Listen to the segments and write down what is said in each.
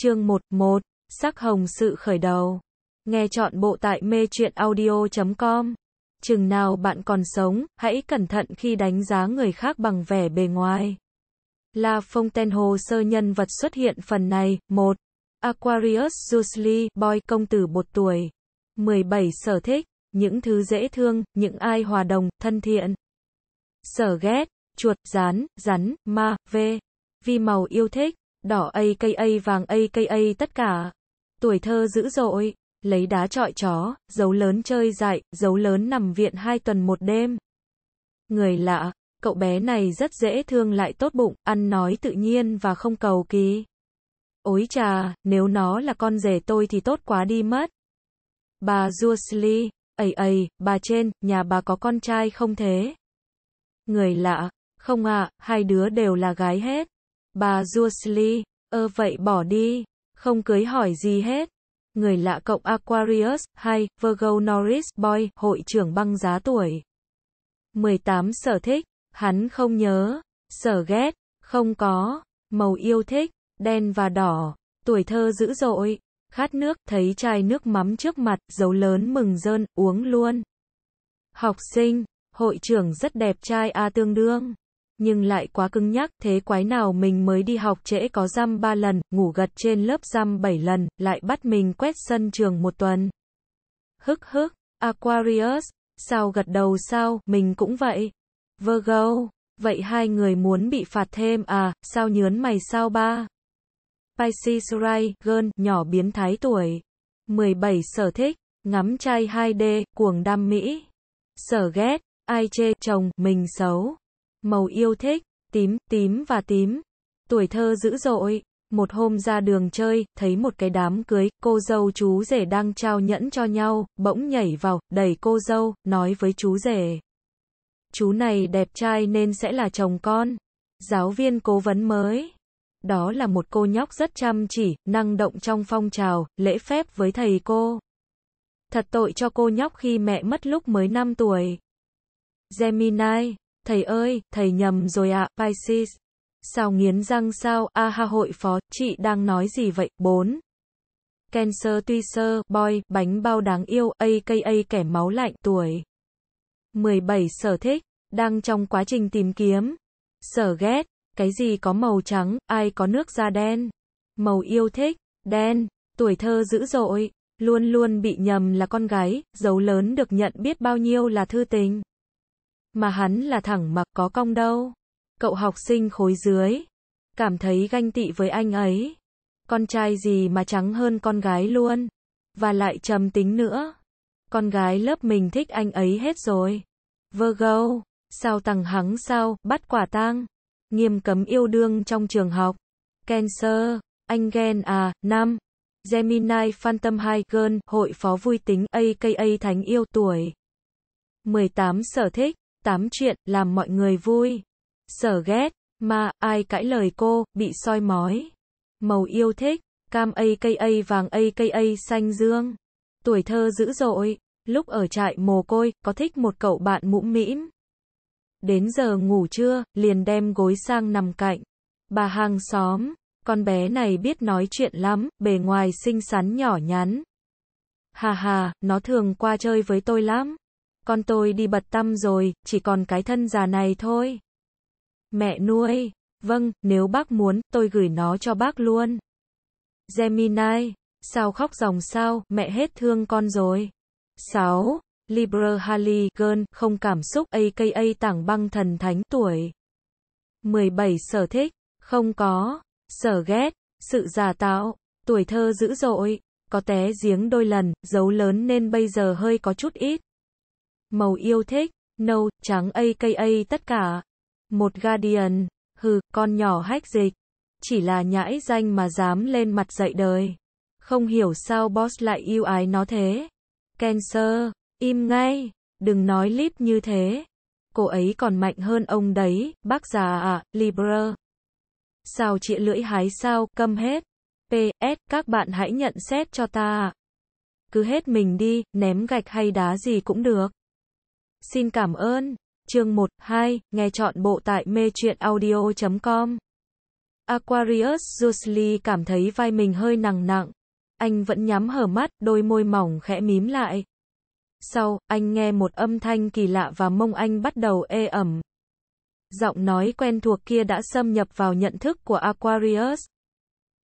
Chương 1, 1. Sắc hồng sự khởi đầu. Nghe chọn bộ tại mê truyện audio.com. Chừng nào bạn còn sống, hãy cẩn thận khi đánh giá người khác bằng vẻ bề ngoài. La Fontaine hồ sơ nhân vật xuất hiện phần này. 1. Aquarius Jusli, boy công tử bột tuổi. 17 sở thích, những thứ dễ thương, những ai hòa đồng, thân thiện. Sở ghét, chuột, rán, rắn, ma, v. Vì màu yêu thích, đỏ AKA vàng AKA tất cả. Tuổi thơ dữ dội, lấy đá trọi chó, dấu lớn chơi dại, dấu lớn nằm viện hai tuần một đêm. Người lạ, cậu bé này rất dễ thương lại tốt bụng, ăn nói tự nhiên và không cầu kỳ. Ối trà, nếu nó là con rể tôi thì tốt quá đi mất. Bà Jusli, ấy ấy, bà trên, nhà bà có con trai không thế? Người lạ, không ạ, à, hai đứa đều là gái hết. Bà Jusli, ơ vậy bỏ đi, không cưới hỏi gì hết. Người lạ cộng Aquarius, hay, Virgo Norris, Boy, hội trưởng băng giá tuổi. 18 sở thích, hắn không nhớ, sở ghét, không có, màu yêu thích, đen và đỏ, tuổi thơ dữ dội, khát nước, thấy chai nước mắm trước mặt, dấu lớn mừng rơn, uống luôn. Học sinh, hội trưởng rất đẹp trai A tương đương nhưng lại quá cứng nhắc, thế quái nào mình mới đi học trễ có răm 3 lần, ngủ gật trên lớp răm 7 lần, lại bắt mình quét sân trường một tuần. Hức hức, Aquarius, sao gật đầu sao, mình cũng vậy. Virgo, vậy hai người muốn bị phạt thêm à, sao nhớn mày sao ba? Pisces Ray, Girl, nhỏ biến thái tuổi. 17 sở thích, ngắm trai 2D, cuồng đam mỹ. Sở ghét, ai chê chồng, mình xấu màu yêu thích, tím, tím và tím. Tuổi thơ dữ dội, một hôm ra đường chơi, thấy một cái đám cưới, cô dâu chú rể đang trao nhẫn cho nhau, bỗng nhảy vào, đẩy cô dâu, nói với chú rể. Chú này đẹp trai nên sẽ là chồng con. Giáo viên cố vấn mới. Đó là một cô nhóc rất chăm chỉ, năng động trong phong trào, lễ phép với thầy cô. Thật tội cho cô nhóc khi mẹ mất lúc mới 5 tuổi. Gemini Thầy ơi, thầy nhầm rồi ạ, à, Pisces. Sao nghiến răng sao, a ha hội phó, chị đang nói gì vậy, 4. Cancer tuy sơ, boy, bánh bao đáng yêu, aka kẻ máu lạnh, tuổi. 17 sở thích, đang trong quá trình tìm kiếm. Sở ghét, cái gì có màu trắng, ai có nước da đen. Màu yêu thích, đen, tuổi thơ dữ dội, luôn luôn bị nhầm là con gái, dấu lớn được nhận biết bao nhiêu là thư tình mà hắn là thẳng mặc có cong đâu. Cậu học sinh khối dưới, cảm thấy ganh tị với anh ấy. Con trai gì mà trắng hơn con gái luôn, và lại trầm tính nữa. Con gái lớp mình thích anh ấy hết rồi. Virgo, sao tăng hắng sao, bắt quả tang. Nghiêm cấm yêu đương trong trường học. Cancer, anh ghen à, năm. Gemini Phantom 2 Girl, hội phó vui tính, aka Thánh Yêu tuổi. 18 sở thích, tám chuyện, làm mọi người vui. Sở ghét, mà, ai cãi lời cô, bị soi mói. Màu yêu thích, cam AKA vàng AKA xanh dương. Tuổi thơ dữ dội, lúc ở trại mồ côi, có thích một cậu bạn mũm mĩm. Đến giờ ngủ trưa, liền đem gối sang nằm cạnh. Bà hàng xóm, con bé này biết nói chuyện lắm, bề ngoài xinh xắn nhỏ nhắn. Hà hà, nó thường qua chơi với tôi lắm con tôi đi bật tâm rồi, chỉ còn cái thân già này thôi. Mẹ nuôi, vâng, nếu bác muốn, tôi gửi nó cho bác luôn. Gemini, sao khóc ròng sao, mẹ hết thương con rồi. 6. Libra Hali Gơn, không cảm xúc, aka tảng băng thần thánh, tuổi. 17. Sở thích, không có, sở ghét, sự giả tạo, tuổi thơ dữ dội, có té giếng đôi lần, dấu lớn nên bây giờ hơi có chút ít. Màu yêu thích, nâu, trắng aka tất cả. Một Guardian, hừ, con nhỏ hách dịch. Chỉ là nhãi danh mà dám lên mặt dạy đời. Không hiểu sao boss lại yêu ái nó thế. Cancer, im ngay, đừng nói lip như thế. Cô ấy còn mạnh hơn ông đấy, bác già à, Libra. Sao chị lưỡi hái sao, câm hết. PS, các bạn hãy nhận xét cho ta. Cứ hết mình đi, ném gạch hay đá gì cũng được. Xin cảm ơn. Chương 1, 2, nghe chọn bộ tại mê truyện audio.com. Aquarius Jusli cảm thấy vai mình hơi nặng nặng. Anh vẫn nhắm hở mắt, đôi môi mỏng khẽ mím lại. Sau, anh nghe một âm thanh kỳ lạ và mông anh bắt đầu ê ẩm. Giọng nói quen thuộc kia đã xâm nhập vào nhận thức của Aquarius.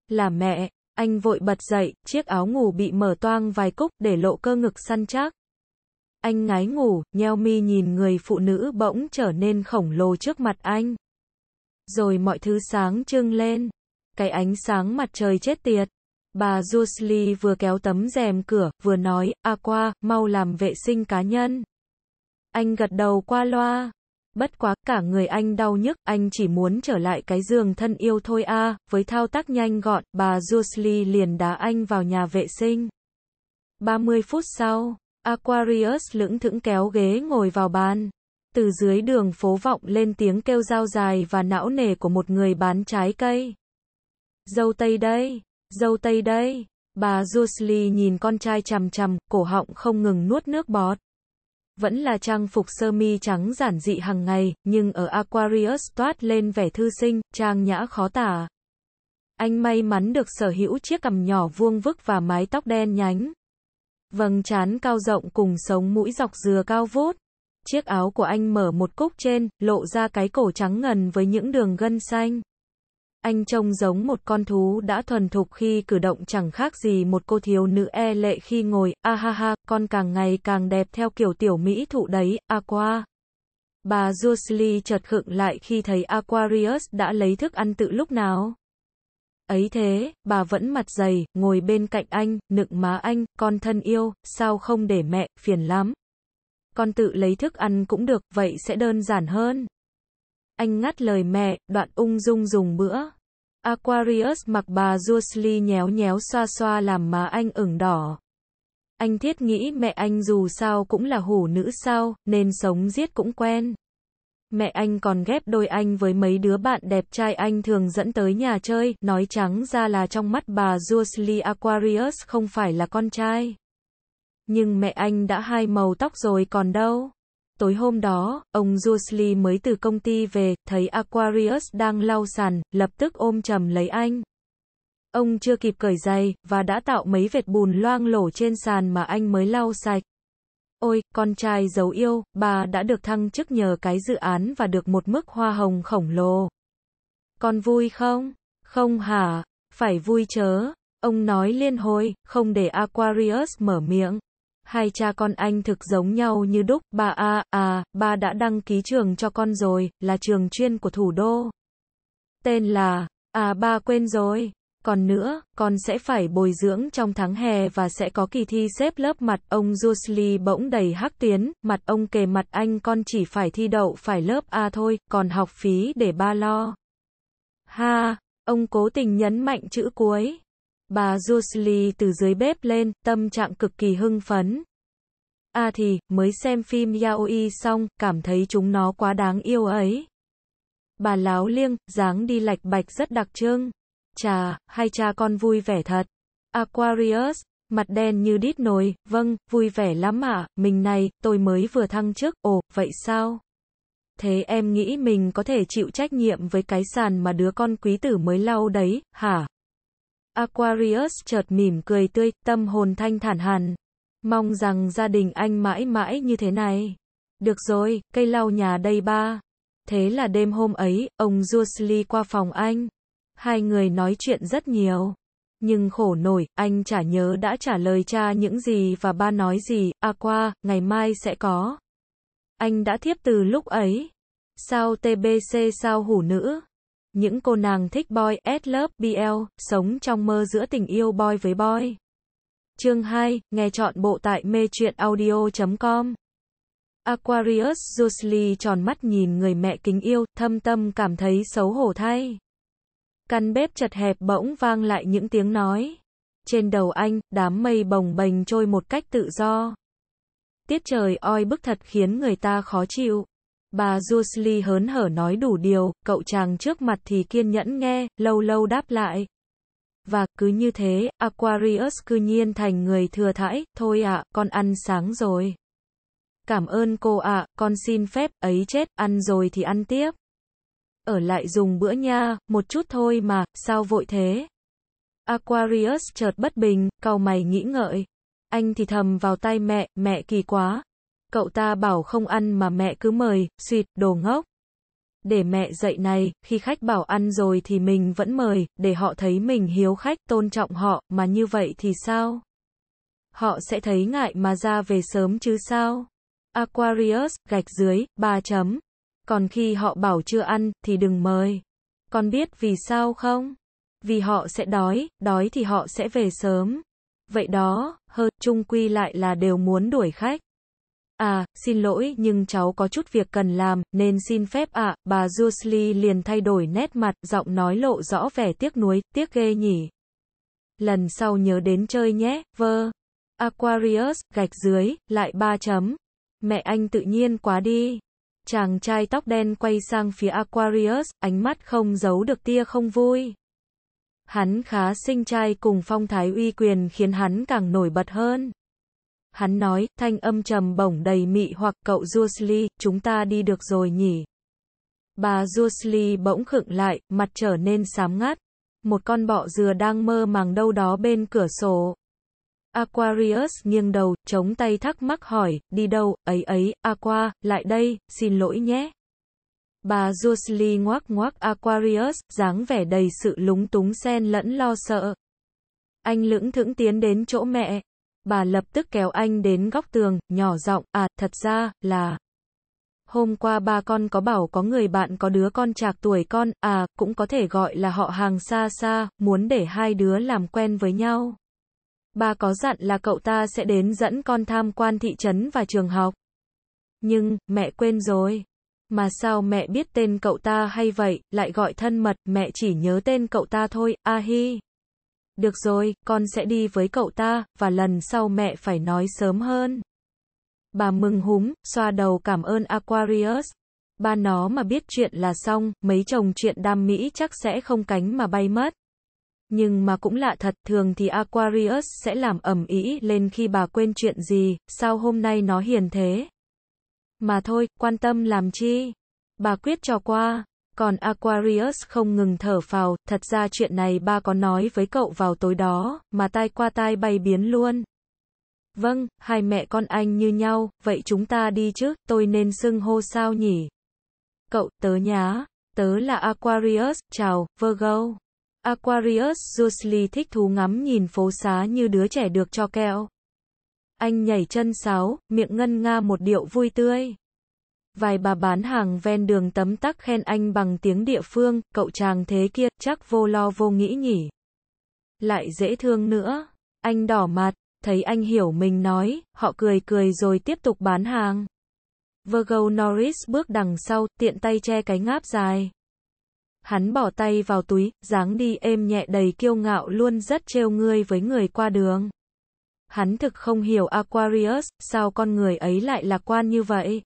Là mẹ, anh vội bật dậy, chiếc áo ngủ bị mở toang vài cúc để lộ cơ ngực săn chắc. Anh ngái ngủ, nheo mi nhìn người phụ nữ bỗng trở nên khổng lồ trước mặt anh. Rồi mọi thứ sáng trưng lên. Cái ánh sáng mặt trời chết tiệt. Bà Jusli vừa kéo tấm rèm cửa, vừa nói, a à qua, mau làm vệ sinh cá nhân. Anh gật đầu qua loa. Bất quá, cả người anh đau nhức, anh chỉ muốn trở lại cái giường thân yêu thôi a. À. Với thao tác nhanh gọn, bà Jusli liền đá anh vào nhà vệ sinh. 30 phút sau, Aquarius lững thững kéo ghế ngồi vào bàn. Từ dưới đường phố vọng lên tiếng kêu dao dài và não nề của một người bán trái cây. Dâu tây đây, dâu tây đây. Bà Josely nhìn con trai chằm chằm, cổ họng không ngừng nuốt nước bọt. Vẫn là trang phục sơ mi trắng giản dị hàng ngày, nhưng ở Aquarius toát lên vẻ thư sinh, trang nhã khó tả. Anh may mắn được sở hữu chiếc cằm nhỏ vuông vức và mái tóc đen nhánh. Vầng trán cao rộng cùng sống mũi dọc dừa cao vút. Chiếc áo của anh mở một cúc trên, lộ ra cái cổ trắng ngần với những đường gân xanh. Anh trông giống một con thú đã thuần thục khi cử động chẳng khác gì một cô thiếu nữ e lệ khi ngồi, a ha ha, con càng ngày càng đẹp theo kiểu tiểu mỹ thụ đấy, aqua. Bà Julie chợt khựng lại khi thấy Aquarius đã lấy thức ăn tự lúc nào ấy thế, bà vẫn mặt dày, ngồi bên cạnh anh, nựng má anh, con thân yêu, sao không để mẹ, phiền lắm. Con tự lấy thức ăn cũng được, vậy sẽ đơn giản hơn. Anh ngắt lời mẹ, đoạn ung dung dùng bữa. Aquarius mặc bà Dursley nhéo nhéo xoa xoa làm má anh ửng đỏ. Anh thiết nghĩ mẹ anh dù sao cũng là hủ nữ sao, nên sống giết cũng quen. Mẹ anh còn ghép đôi anh với mấy đứa bạn đẹp trai anh thường dẫn tới nhà chơi, nói trắng ra là trong mắt bà Julie Aquarius không phải là con trai. Nhưng mẹ anh đã hai màu tóc rồi còn đâu. Tối hôm đó, ông Julie mới từ công ty về, thấy Aquarius đang lau sàn, lập tức ôm chầm lấy anh. Ông chưa kịp cởi giày, và đã tạo mấy vệt bùn loang lổ trên sàn mà anh mới lau sạch. Ôi, con trai giấu yêu, bà đã được thăng chức nhờ cái dự án và được một mức hoa hồng khổng lồ. Con vui không? Không hả? Phải vui chớ. Ông nói liên hồi, không để Aquarius mở miệng. Hai cha con anh thực giống nhau như đúc, bà a à, bà đã đăng ký trường cho con rồi, là trường chuyên của thủ đô. Tên là, à ba quên rồi, còn nữa, con sẽ phải bồi dưỡng trong tháng hè và sẽ có kỳ thi xếp lớp mặt ông Jusli bỗng đầy hắc tiến, mặt ông kề mặt anh con chỉ phải thi đậu phải lớp A thôi, còn học phí để ba lo. Ha, ông cố tình nhấn mạnh chữ cuối. Bà Jusli từ dưới bếp lên, tâm trạng cực kỳ hưng phấn. a thì, mới xem phim yaoi xong, cảm thấy chúng nó quá đáng yêu ấy. Bà láo liêng, dáng đi lạch bạch rất đặc trưng. Chà, hai cha con vui vẻ thật. Aquarius, mặt đen như đít nồi, vâng, vui vẻ lắm ạ, mình này, tôi mới vừa thăng chức, ồ, vậy sao? Thế em nghĩ mình có thể chịu trách nhiệm với cái sàn mà đứa con quý tử mới lau đấy, hả? Aquarius chợt mỉm cười tươi, tâm hồn thanh thản hẳn. Mong rằng gia đình anh mãi mãi như thế này. Được rồi, cây lau nhà đây ba. Thế là đêm hôm ấy, ông Dursley qua phòng anh. Hai người nói chuyện rất nhiều. Nhưng khổ nổi, anh chả nhớ đã trả lời cha những gì và ba nói gì, à qua, ngày mai sẽ có. Anh đã thiếp từ lúc ấy. Sao TBC sao hủ nữ? Những cô nàng thích boy, S lớp, BL, sống trong mơ giữa tình yêu boy với boy. Chương 2, nghe chọn bộ tại mê truyện audio.com. Aquarius Jusli tròn mắt nhìn người mẹ kính yêu, thâm tâm cảm thấy xấu hổ thay. Căn bếp chật hẹp bỗng vang lại những tiếng nói. Trên đầu anh, đám mây bồng bềnh trôi một cách tự do. Tiết trời oi bức thật khiến người ta khó chịu. Bà Jusli hớn hở nói đủ điều, cậu chàng trước mặt thì kiên nhẫn nghe, lâu lâu đáp lại. Và cứ như thế, Aquarius cư nhiên thành người thừa thãi, thôi ạ, con ăn sáng rồi. Cảm ơn cô ạ, con xin phép, ấy chết, ăn rồi thì ăn tiếp ở lại dùng bữa nha, một chút thôi mà, sao vội thế? Aquarius chợt bất bình, cau mày nghĩ ngợi. Anh thì thầm vào tay mẹ, mẹ kỳ quá. Cậu ta bảo không ăn mà mẹ cứ mời, xịt đồ ngốc. Để mẹ dạy này, khi khách bảo ăn rồi thì mình vẫn mời, để họ thấy mình hiếu khách, tôn trọng họ, mà như vậy thì sao? Họ sẽ thấy ngại mà ra về sớm chứ sao? Aquarius, gạch dưới, ba chấm. Còn khi họ bảo chưa ăn, thì đừng mời. Con biết vì sao không? Vì họ sẽ đói, đói thì họ sẽ về sớm. Vậy đó, hơn chung quy lại là đều muốn đuổi khách. À, xin lỗi nhưng cháu có chút việc cần làm, nên xin phép ạ, à, bà Jusli liền thay đổi nét mặt, giọng nói lộ rõ vẻ tiếc nuối, tiếc ghê nhỉ. Lần sau nhớ đến chơi nhé, vơ. Aquarius, gạch dưới, lại ba chấm. Mẹ anh tự nhiên quá đi chàng trai tóc đen quay sang phía Aquarius, ánh mắt không giấu được tia không vui. Hắn khá sinh trai cùng phong thái uy quyền khiến hắn càng nổi bật hơn. Hắn nói, thanh âm trầm bổng đầy mị hoặc cậu Jusli, chúng ta đi được rồi nhỉ. Bà Jusli bỗng khựng lại, mặt trở nên xám ngắt. Một con bọ dừa đang mơ màng đâu đó bên cửa sổ, Aquarius nghiêng đầu, chống tay thắc mắc hỏi, đi đâu, ấy ấy, Aqua, lại đây, xin lỗi nhé. Bà Jocely ngoác ngoác Aquarius, dáng vẻ đầy sự lúng túng xen lẫn lo sợ. Anh lưỡng thững tiến đến chỗ mẹ. Bà lập tức kéo anh đến góc tường, nhỏ giọng, à, thật ra, là... Hôm qua ba con có bảo có người bạn có đứa con trạc tuổi con, à, cũng có thể gọi là họ hàng xa xa, muốn để hai đứa làm quen với nhau. Bà có dặn là cậu ta sẽ đến dẫn con tham quan thị trấn và trường học. Nhưng, mẹ quên rồi. Mà sao mẹ biết tên cậu ta hay vậy, lại gọi thân mật, mẹ chỉ nhớ tên cậu ta thôi, a hi. Được rồi, con sẽ đi với cậu ta, và lần sau mẹ phải nói sớm hơn. Bà mừng húm, xoa đầu cảm ơn Aquarius. Ba nó mà biết chuyện là xong, mấy chồng chuyện đam mỹ chắc sẽ không cánh mà bay mất. Nhưng mà cũng lạ thật, thường thì Aquarius sẽ làm ẩm ý lên khi bà quên chuyện gì, sao hôm nay nó hiền thế? Mà thôi, quan tâm làm chi? Bà quyết cho qua. Còn Aquarius không ngừng thở phào, thật ra chuyện này ba có nói với cậu vào tối đó, mà tai qua tai bay biến luôn. Vâng, hai mẹ con anh như nhau, vậy chúng ta đi chứ, tôi nên xưng hô sao nhỉ? Cậu, tớ nhá, tớ là Aquarius, chào, Virgo. Aquarius Jusli thích thú ngắm nhìn phố xá như đứa trẻ được cho kẹo. Anh nhảy chân sáo, miệng ngân nga một điệu vui tươi. Vài bà bán hàng ven đường tấm tắc khen anh bằng tiếng địa phương, cậu chàng thế kia, chắc vô lo vô nghĩ nhỉ. Lại dễ thương nữa. Anh đỏ mặt, thấy anh hiểu mình nói, họ cười cười rồi tiếp tục bán hàng. Virgo Norris bước đằng sau, tiện tay che cái ngáp dài. Hắn bỏ tay vào túi, dáng đi êm nhẹ đầy kiêu ngạo luôn rất trêu ngươi với người qua đường. Hắn thực không hiểu Aquarius, sao con người ấy lại lạc quan như vậy?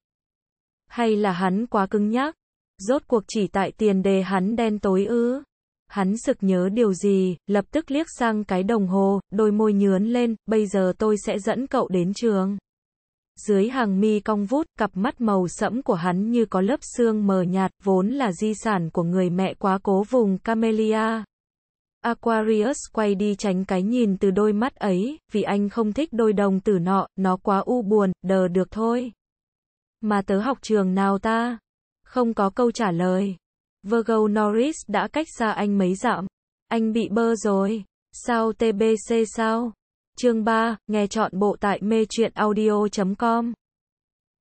Hay là hắn quá cứng nhắc? Rốt cuộc chỉ tại tiền đề hắn đen tối ư? Hắn sực nhớ điều gì, lập tức liếc sang cái đồng hồ, đôi môi nhướn lên, bây giờ tôi sẽ dẫn cậu đến trường. Dưới hàng mi cong vút, cặp mắt màu sẫm của hắn như có lớp xương mờ nhạt, vốn là di sản của người mẹ quá cố vùng Camellia. Aquarius quay đi tránh cái nhìn từ đôi mắt ấy, vì anh không thích đôi đồng tử nọ, nó quá u buồn, đờ được thôi. Mà tớ học trường nào ta? Không có câu trả lời. Virgo Norris đã cách xa anh mấy dặm. Anh bị bơ rồi. Sao TBC sao? Chương 3, nghe chọn bộ tại mê truyện audio.com.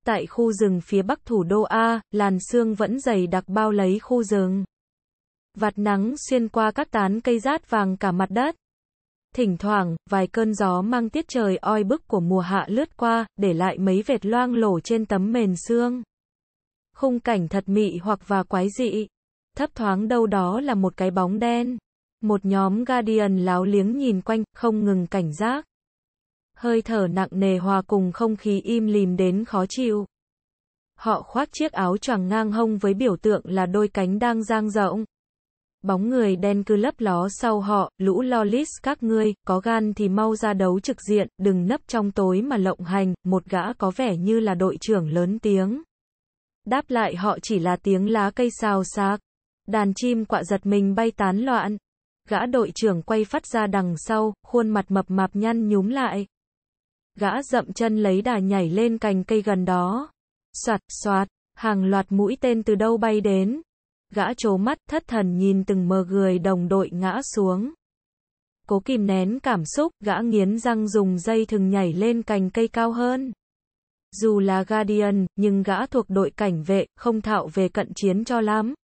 Tại khu rừng phía bắc thủ đô A, làn sương vẫn dày đặc bao lấy khu rừng. Vạt nắng xuyên qua các tán cây rát vàng cả mặt đất. Thỉnh thoảng, vài cơn gió mang tiết trời oi bức của mùa hạ lướt qua, để lại mấy vệt loang lổ trên tấm mền xương. Khung cảnh thật mị hoặc và quái dị. Thấp thoáng đâu đó là một cái bóng đen một nhóm Guardian láo liếng nhìn quanh, không ngừng cảnh giác. Hơi thở nặng nề hòa cùng không khí im lìm đến khó chịu. Họ khoác chiếc áo choàng ngang hông với biểu tượng là đôi cánh đang dang rộng. Bóng người đen cứ lấp ló sau họ, lũ lolis các ngươi, có gan thì mau ra đấu trực diện, đừng nấp trong tối mà lộng hành, một gã có vẻ như là đội trưởng lớn tiếng. Đáp lại họ chỉ là tiếng lá cây xào xạc. Đàn chim quạ giật mình bay tán loạn. Gã đội trưởng quay phát ra đằng sau, khuôn mặt mập mạp nhăn nhúm lại. Gã dậm chân lấy đà nhảy lên cành cây gần đó. Soạt, soạt, hàng loạt mũi tên từ đâu bay đến. Gã trố mắt thất thần nhìn từng mờ người đồng đội ngã xuống. Cố kìm nén cảm xúc, gã nghiến răng dùng dây thừng nhảy lên cành cây cao hơn. Dù là Guardian, nhưng gã thuộc đội cảnh vệ, không thạo về cận chiến cho lắm.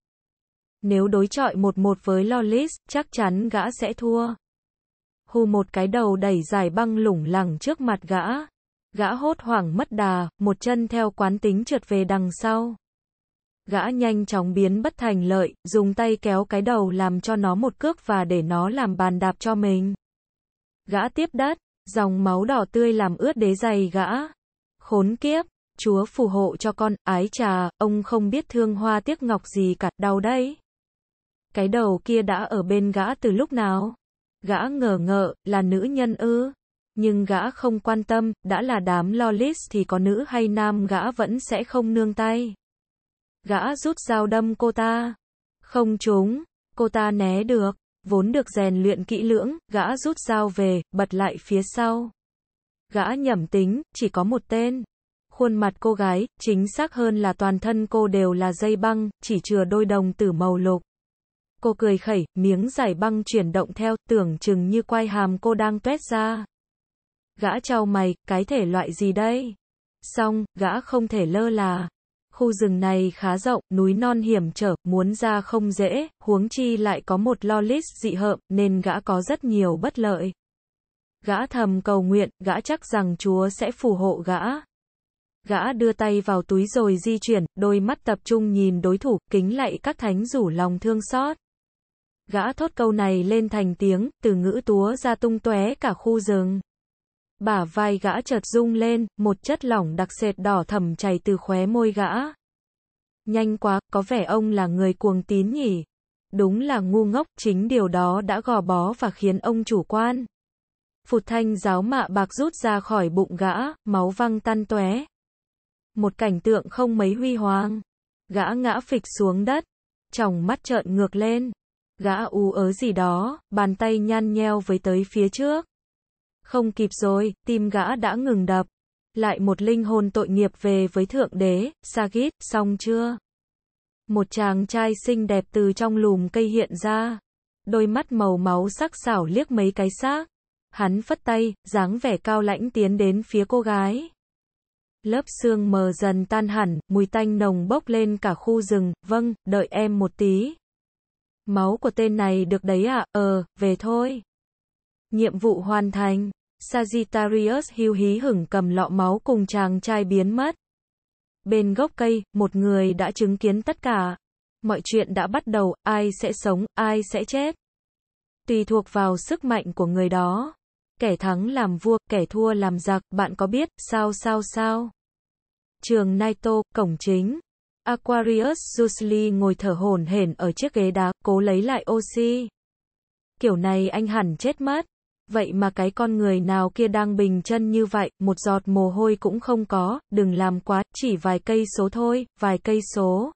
Nếu đối chọi một một với Lolis, chắc chắn gã sẽ thua. Hù một cái đầu đẩy dài băng lủng lẳng trước mặt gã. Gã hốt hoảng mất đà, một chân theo quán tính trượt về đằng sau. Gã nhanh chóng biến bất thành lợi, dùng tay kéo cái đầu làm cho nó một cước và để nó làm bàn đạp cho mình. Gã tiếp đất, dòng máu đỏ tươi làm ướt đế giày gã. Khốn kiếp, chúa phù hộ cho con, ái trà, ông không biết thương hoa tiếc ngọc gì cả, đau đây. Cái đầu kia đã ở bên gã từ lúc nào? Gã ngờ ngợ, là nữ nhân ư? Nhưng gã không quan tâm, đã là đám lo lolis thì có nữ hay nam gã vẫn sẽ không nương tay. Gã rút dao đâm cô ta. Không trúng, cô ta né được, vốn được rèn luyện kỹ lưỡng, gã rút dao về, bật lại phía sau. Gã nhẩm tính, chỉ có một tên. Khuôn mặt cô gái, chính xác hơn là toàn thân cô đều là dây băng, chỉ chừa đôi đồng tử màu lục. Cô cười khẩy, miếng giải băng chuyển động theo, tưởng chừng như quai hàm cô đang tuét ra. Gã chào mày, cái thể loại gì đây? Xong, gã không thể lơ là. Khu rừng này khá rộng, núi non hiểm trở, muốn ra không dễ, huống chi lại có một lo list dị hợm, nên gã có rất nhiều bất lợi. Gã thầm cầu nguyện, gã chắc rằng Chúa sẽ phù hộ gã. Gã đưa tay vào túi rồi di chuyển, đôi mắt tập trung nhìn đối thủ, kính lạy các thánh rủ lòng thương xót. Gã thốt câu này lên thành tiếng, từ ngữ túa ra tung tóe cả khu rừng. Bả vai gã chợt rung lên, một chất lỏng đặc sệt đỏ thầm chảy từ khóe môi gã. Nhanh quá, có vẻ ông là người cuồng tín nhỉ. Đúng là ngu ngốc, chính điều đó đã gò bó và khiến ông chủ quan. Phụt thanh giáo mạ bạc rút ra khỏi bụng gã, máu văng tan tóe. Một cảnh tượng không mấy huy hoàng. Gã ngã phịch xuống đất, tròng mắt trợn ngược lên. Gã u ớ gì đó, bàn tay nhăn nheo với tới phía trước. Không kịp rồi, tim gã đã ngừng đập. Lại một linh hồn tội nghiệp về với Thượng Đế, Sagitt, xong chưa? Một chàng trai xinh đẹp từ trong lùm cây hiện ra. Đôi mắt màu máu sắc xảo liếc mấy cái xác. Hắn phất tay, dáng vẻ cao lãnh tiến đến phía cô gái. Lớp xương mờ dần tan hẳn, mùi tanh nồng bốc lên cả khu rừng, vâng, đợi em một tí. Máu của tên này được đấy à? ờ, về thôi. Nhiệm vụ hoàn thành. Sagittarius hưu hí hửng cầm lọ máu cùng chàng trai biến mất. Bên gốc cây, một người đã chứng kiến tất cả. Mọi chuyện đã bắt đầu, ai sẽ sống, ai sẽ chết. Tùy thuộc vào sức mạnh của người đó. Kẻ thắng làm vua, kẻ thua làm giặc, bạn có biết, sao sao sao. Trường Naito, cổng chính. Aquarius Jusli ngồi thở hổn hển ở chiếc ghế đá, cố lấy lại oxy. Kiểu này anh hẳn chết mất. Vậy mà cái con người nào kia đang bình chân như vậy, một giọt mồ hôi cũng không có, đừng làm quá, chỉ vài cây số thôi, vài cây số.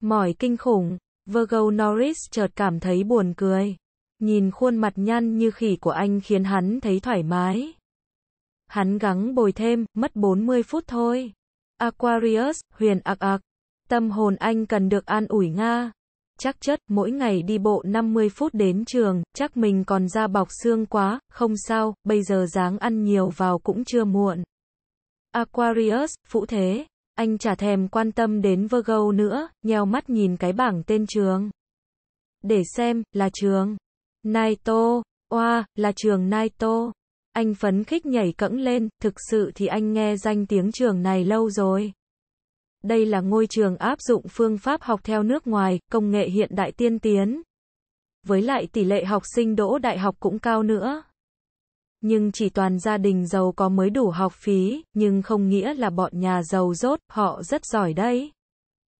Mỏi kinh khủng, Virgo Norris chợt cảm thấy buồn cười. Nhìn khuôn mặt nhăn như khỉ của anh khiến hắn thấy thoải mái. Hắn gắng bồi thêm, mất 40 phút thôi. Aquarius, huyền ạc ạc, Tâm hồn anh cần được an ủi Nga. Chắc chất, mỗi ngày đi bộ 50 phút đến trường, chắc mình còn da bọc xương quá, không sao, bây giờ dáng ăn nhiều vào cũng chưa muộn. Aquarius, phụ thế. Anh chả thèm quan tâm đến Virgo nữa, nheo mắt nhìn cái bảng tên trường. Để xem, là trường. Naito, oa, là trường Naito. Anh phấn khích nhảy cẫng lên, thực sự thì anh nghe danh tiếng trường này lâu rồi. Đây là ngôi trường áp dụng phương pháp học theo nước ngoài, công nghệ hiện đại tiên tiến. Với lại tỷ lệ học sinh đỗ đại học cũng cao nữa. Nhưng chỉ toàn gia đình giàu có mới đủ học phí, nhưng không nghĩa là bọn nhà giàu rốt, họ rất giỏi đấy.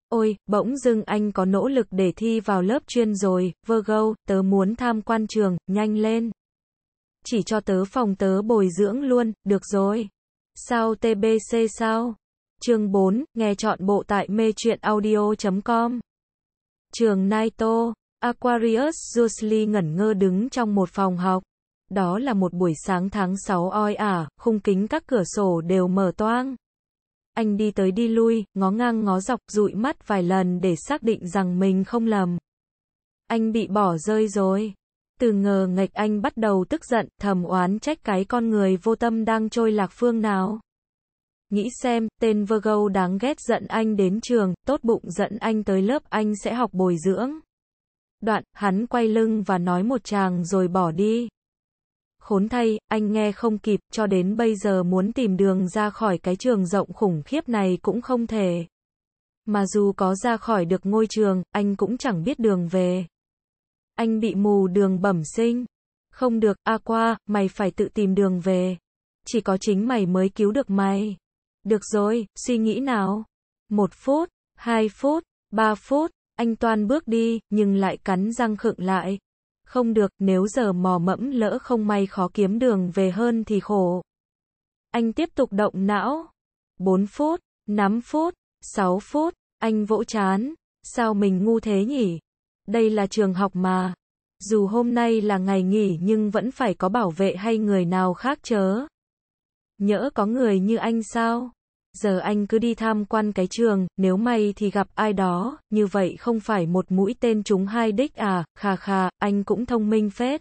Ôi, bỗng dưng anh có nỗ lực để thi vào lớp chuyên rồi, vơ gâu tớ muốn tham quan trường, nhanh lên. Chỉ cho tớ phòng tớ bồi dưỡng luôn, được rồi. Sao TBC sao? Chương 4, nghe chọn bộ tại mê truyện audio.com. Trường Naito, Aquarius Jusli ngẩn ngơ đứng trong một phòng học. Đó là một buổi sáng tháng 6 oi ả, à, khung kính các cửa sổ đều mở toang. Anh đi tới đi lui, ngó ngang ngó dọc, dụi mắt vài lần để xác định rằng mình không lầm. Anh bị bỏ rơi rồi. Từ ngờ ngạch anh bắt đầu tức giận, thầm oán trách cái con người vô tâm đang trôi lạc phương nào. Nghĩ xem, tên Virgo đáng ghét giận anh đến trường, tốt bụng giận anh tới lớp anh sẽ học bồi dưỡng. Đoạn, hắn quay lưng và nói một chàng rồi bỏ đi. Khốn thay, anh nghe không kịp, cho đến bây giờ muốn tìm đường ra khỏi cái trường rộng khủng khiếp này cũng không thể. Mà dù có ra khỏi được ngôi trường, anh cũng chẳng biết đường về. Anh bị mù đường bẩm sinh. Không được, A qua, mày phải tự tìm đường về. Chỉ có chính mày mới cứu được mày. Được rồi, suy nghĩ nào. Một phút, hai phút, ba phút, anh Toan bước đi, nhưng lại cắn răng khựng lại. Không được, nếu giờ mò mẫm lỡ không may khó kiếm đường về hơn thì khổ. Anh tiếp tục động não. bốn phút, năm phút, sáu phút, anh vỗ chán. Sao mình ngu thế nhỉ? Đây là trường học mà. Dù hôm nay là ngày nghỉ nhưng vẫn phải có bảo vệ hay người nào khác chớ. Nhỡ có người như anh sao? Giờ anh cứ đi tham quan cái trường, nếu may thì gặp ai đó, như vậy không phải một mũi tên trúng hai đích à, khà khà, anh cũng thông minh phết.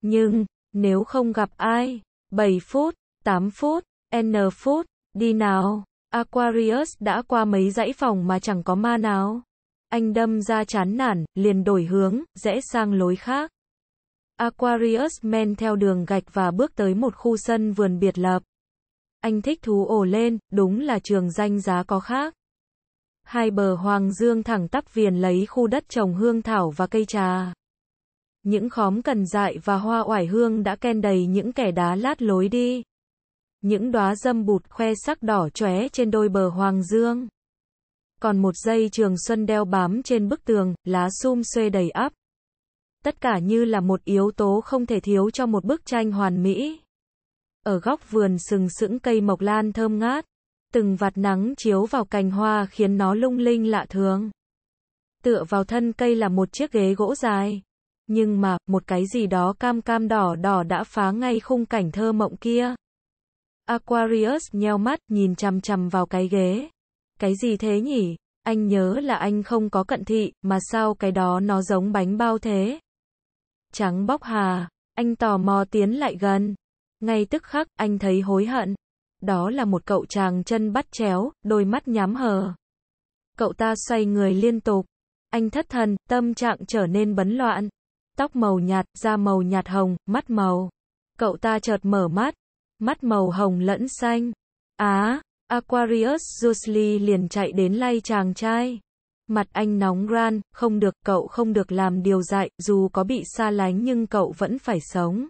Nhưng, nếu không gặp ai, 7 phút, 8 phút, n phút, đi nào, Aquarius đã qua mấy dãy phòng mà chẳng có ma nào. Anh đâm ra chán nản, liền đổi hướng, rẽ sang lối khác. Aquarius men theo đường gạch và bước tới một khu sân vườn biệt lập. Anh thích thú ổ lên, đúng là trường danh giá có khác. Hai bờ Hoàng Dương thẳng tắp viền lấy khu đất trồng hương thảo và cây trà. Những khóm cần dại và hoa oải hương đã ken đầy những kẻ đá lát lối đi. Những đóa dâm bụt khoe sắc đỏ chóe trên đôi bờ Hoàng Dương. Còn một dây trường xuân đeo bám trên bức tường, lá sum xuê đầy ắp tất cả như là một yếu tố không thể thiếu cho một bức tranh hoàn mỹ. Ở góc vườn sừng sững cây mộc lan thơm ngát, từng vạt nắng chiếu vào cành hoa khiến nó lung linh lạ thường. Tựa vào thân cây là một chiếc ghế gỗ dài. Nhưng mà, một cái gì đó cam cam đỏ đỏ đã phá ngay khung cảnh thơ mộng kia. Aquarius nheo mắt nhìn chằm chằm vào cái ghế. Cái gì thế nhỉ? Anh nhớ là anh không có cận thị, mà sao cái đó nó giống bánh bao thế? trắng bóc hà, anh tò mò tiến lại gần. Ngay tức khắc, anh thấy hối hận. Đó là một cậu chàng chân bắt chéo, đôi mắt nhắm hờ. Cậu ta xoay người liên tục. Anh thất thần, tâm trạng trở nên bấn loạn. Tóc màu nhạt, da màu nhạt hồng, mắt màu. Cậu ta chợt mở mắt. Mắt màu hồng lẫn xanh. Á, Aquarius Jusli liền chạy đến lay chàng trai. Mặt anh nóng ran, không được, cậu không được làm điều dại, dù có bị xa lánh nhưng cậu vẫn phải sống.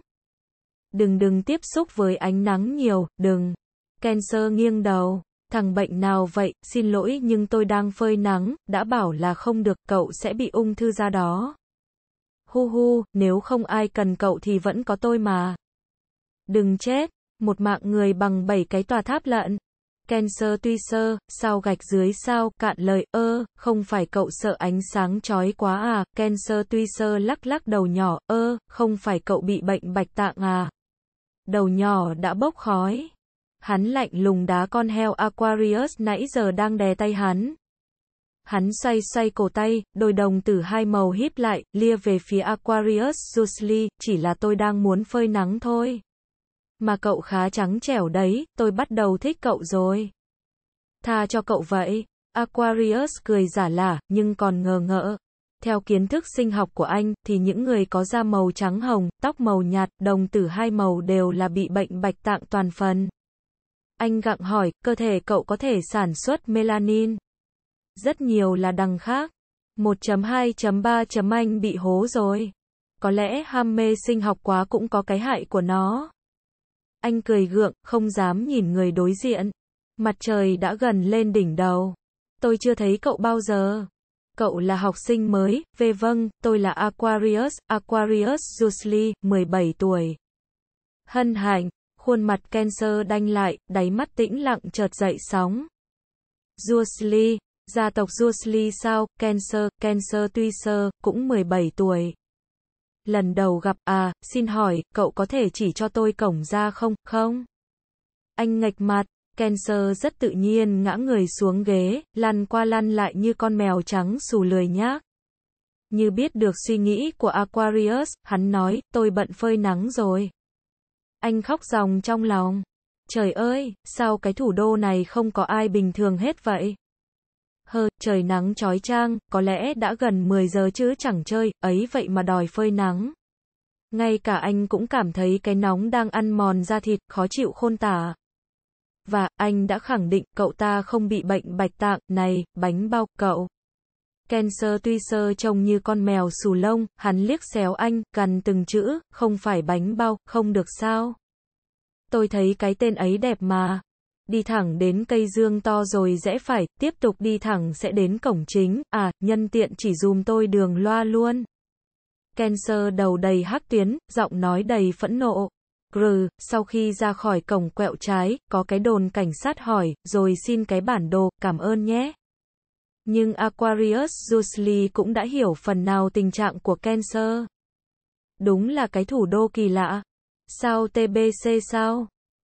Đừng đừng tiếp xúc với ánh nắng nhiều, đừng. Cancer nghiêng đầu, thằng bệnh nào vậy, xin lỗi nhưng tôi đang phơi nắng, đã bảo là không được, cậu sẽ bị ung thư ra đó. Hu hu, nếu không ai cần cậu thì vẫn có tôi mà. Đừng chết, một mạng người bằng bảy cái tòa tháp lận cancer tuy sơ, sao gạch dưới sao, cạn lời, ơ, không phải cậu sợ ánh sáng chói quá à, cancer tuy sơ lắc lắc đầu nhỏ, ơ, không phải cậu bị bệnh bạch tạng à. Đầu nhỏ đã bốc khói. Hắn lạnh lùng đá con heo Aquarius nãy giờ đang đè tay hắn. Hắn xoay xoay cổ tay, đôi đồng tử hai màu híp lại, lia về phía Aquarius Jusli, chỉ là tôi đang muốn phơi nắng thôi mà cậu khá trắng trẻo đấy, tôi bắt đầu thích cậu rồi. Tha cho cậu vậy. Aquarius cười giả lả, nhưng còn ngờ ngỡ. Theo kiến thức sinh học của anh, thì những người có da màu trắng hồng, tóc màu nhạt, đồng tử hai màu đều là bị bệnh bạch tạng toàn phần. Anh gặng hỏi, cơ thể cậu có thể sản xuất melanin? Rất nhiều là đằng khác. 1.2.3. Anh bị hố rồi. Có lẽ ham mê sinh học quá cũng có cái hại của nó. Anh cười gượng, không dám nhìn người đối diện. Mặt trời đã gần lên đỉnh đầu. Tôi chưa thấy cậu bao giờ. Cậu là học sinh mới, về vâng, tôi là Aquarius, Aquarius Jusli, 17 tuổi. Hân hạnh, khuôn mặt Cancer đanh lại, đáy mắt tĩnh lặng chợt dậy sóng. Jusli, gia tộc Jusli sao, Cancer, Cancer tuy sơ, cũng 17 tuổi. Lần đầu gặp, à, xin hỏi, cậu có thể chỉ cho tôi cổng ra không, không? Anh ngạch mặt, Cancer rất tự nhiên ngã người xuống ghế, lăn qua lăn lại như con mèo trắng xù lười nhác. Như biết được suy nghĩ của Aquarius, hắn nói, tôi bận phơi nắng rồi. Anh khóc ròng trong lòng. Trời ơi, sao cái thủ đô này không có ai bình thường hết vậy? hơ, trời nắng trói trang, có lẽ đã gần 10 giờ chứ chẳng chơi, ấy vậy mà đòi phơi nắng. Ngay cả anh cũng cảm thấy cái nóng đang ăn mòn da thịt, khó chịu khôn tả. Và, anh đã khẳng định, cậu ta không bị bệnh bạch tạng, này, bánh bao, cậu. Cancer tuy sơ trông như con mèo xù lông, hắn liếc xéo anh, gần từng chữ, không phải bánh bao, không được sao. Tôi thấy cái tên ấy đẹp mà, đi thẳng đến cây dương to rồi rẽ phải, tiếp tục đi thẳng sẽ đến cổng chính, à, nhân tiện chỉ dùm tôi đường loa luôn. Cancer đầu đầy hắc tuyến, giọng nói đầy phẫn nộ. Grừ, sau khi ra khỏi cổng quẹo trái, có cái đồn cảnh sát hỏi, rồi xin cái bản đồ, cảm ơn nhé. Nhưng Aquarius Jusli cũng đã hiểu phần nào tình trạng của Cancer. Đúng là cái thủ đô kỳ lạ. Sao TBC sao?